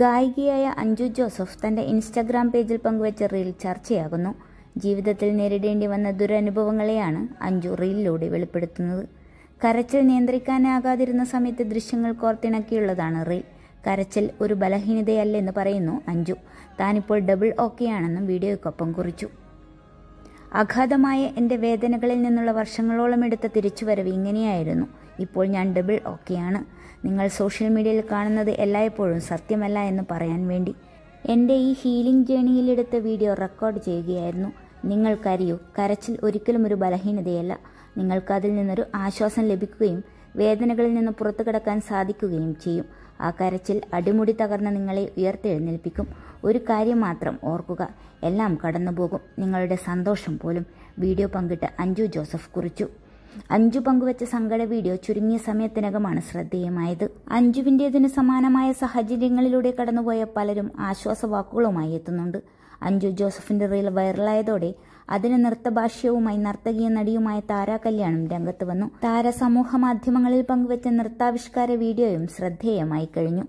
ഗായികയായ അഞ്ജു ജോസഫ് തന്റെ ഇൻസ്റ്റാഗ്രാം പേജിൽ പങ്കുവച്ച റീൽ ചർച്ചയാകുന്നു ജീവിതത്തിൽ നേരിടേണ്ടി വന്ന ദുരനുഭവങ്ങളെയാണ് അഞ്ജു റീലിലൂടെ വെളിപ്പെടുത്തുന്നത് കരച്ചിൽ നിയന്ത്രിക്കാനാകാതിരുന്ന സമയത്തെ ദൃശ്യങ്ങൾ കോർത്തിണക്കിയുള്ളതാണ് റീൽ കരച്ചിൽ ഒരു ബലഹീനതയല്ലെന്ന് പറയുന്നു അഞ്ജു താനിപ്പോൾ ഡബിൾ ഓക്കെയാണെന്നും വീഡിയോയ്ക്കൊപ്പം കുറിച്ചു അഗാധമായ എൻ്റെ വേദനകളിൽ നിന്നുള്ള വർഷങ്ങളോളം എടുത്ത തിരിച്ചുവരവ് ഇങ്ങനെയായിരുന്നു ഇപ്പോൾ ഞാൻ ഡബിൾ ഓക്കെയാണ് നിങ്ങൾ സോഷ്യൽ മീഡിയയിൽ കാണുന്നത് എല്ലായ്പ്പോഴും സത്യമല്ല എന്ന് പറയാൻ വേണ്ടി എൻ്റെ ഈ ഹീലിംഗ് ജേണിയിലെടുത്ത വീഡിയോ റെക്കോർഡ് ചെയ്യുകയായിരുന്നു നിങ്ങൾക്കറിയൂ കരച്ചിൽ ഒരിക്കലും ഒരു ബലഹീനതയല്ല നിങ്ങൾക്ക് അതിൽ നിന്നൊരു ആശ്വാസം ലഭിക്കുകയും വേദനകളിൽ നിന്ന് പുറത്തു കിടക്കാൻ സാധിക്കുകയും ചെയ്യും ആ കരച്ചിൽ അടിമുടി തകർന്ന് നിങ്ങളെ ഉയർത്തെഴുന്നേൽപ്പിക്കും ഒരു കാര്യം മാത്രം ഓർക്കുക എല്ലാം കടന്നുപോകും നിങ്ങളുടെ സന്തോഷം പോലും വീഡിയോ പങ്കിട്ട് അഞ്ജു ജോസഫ് കുറിച്ചു അഞ്ജു പങ്കുവച്ച സങ്കട വീഡിയോ ചുരുങ്ങിയ സമയത്തിനകമാണ് ശ്രദ്ധേയമായത് അഞ്ജുവിൻ്റെതിന് സമാനമായ സാഹചര്യങ്ങളിലൂടെ കടന്നുപോയ പലരും ആശ്വാസവാക്കുകളുമായി എത്തുന്നുണ്ട് അഞ്ജു ജോസഫിന്റെ റീൽ വൈറലായതോടെ അതിന് നൃത്തഭാഷ്യവുമായി നർത്തകീയ നടിയുമായ താര കല്യാണം രംഗത്ത് വന്നു താര സമൂഹ മാധ്യമങ്ങളിൽ പങ്കുവച്ച നൃത്താവിഷ്കാര വീഡിയോയും ശ്രദ്ധേയമായി കഴിഞ്ഞു